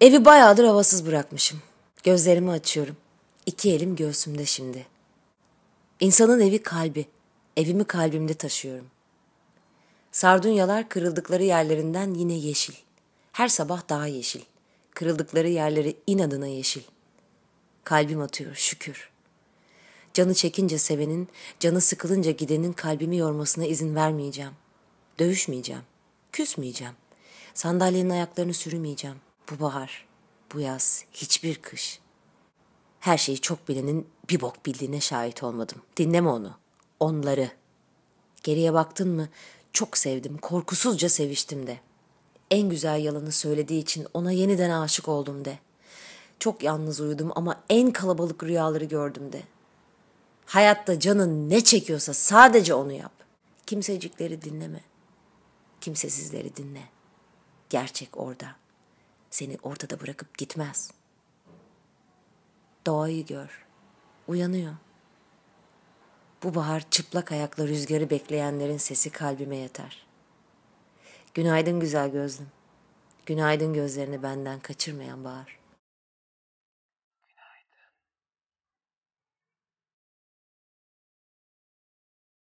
Evi bayağıdır havasız bırakmışım. Gözlerimi açıyorum. İki elim göğsümde şimdi. İnsanın evi kalbi. Evimi kalbimde taşıyorum. Sardunyalar kırıldıkları yerlerinden yine yeşil. Her sabah daha yeşil. Kırıldıkları yerleri inadına yeşil. Kalbim atıyor şükür. Canı çekince sevenin, canı sıkılınca gidenin kalbimi yormasına izin vermeyeceğim. Dövüşmeyeceğim. Küsmeyeceğim. Sandalyenin ayaklarını sürmeyeceğim bu bahar, bu yaz, hiçbir kış. Her şeyi çok bilenin bir bok bildiğine şahit olmadım. Dinleme onu. Onları. Geriye baktın mı çok sevdim, korkusuzca seviştim de. En güzel yalanı söylediği için ona yeniden aşık oldum de. Çok yalnız uyudum ama en kalabalık rüyaları gördüm de. Hayatta canın ne çekiyorsa sadece onu yap. Kimsecikleri dinleme. Kimsesizleri dinle. Gerçek orada.'' seni ortada bırakıp gitmez. Doğayı gör. Uyanıyor. Bu bahar çıplak ayakla rüzgarı bekleyenlerin sesi kalbime yeter. Günaydın güzel gözlüm. Günaydın gözlerini benden kaçırmayan bahar.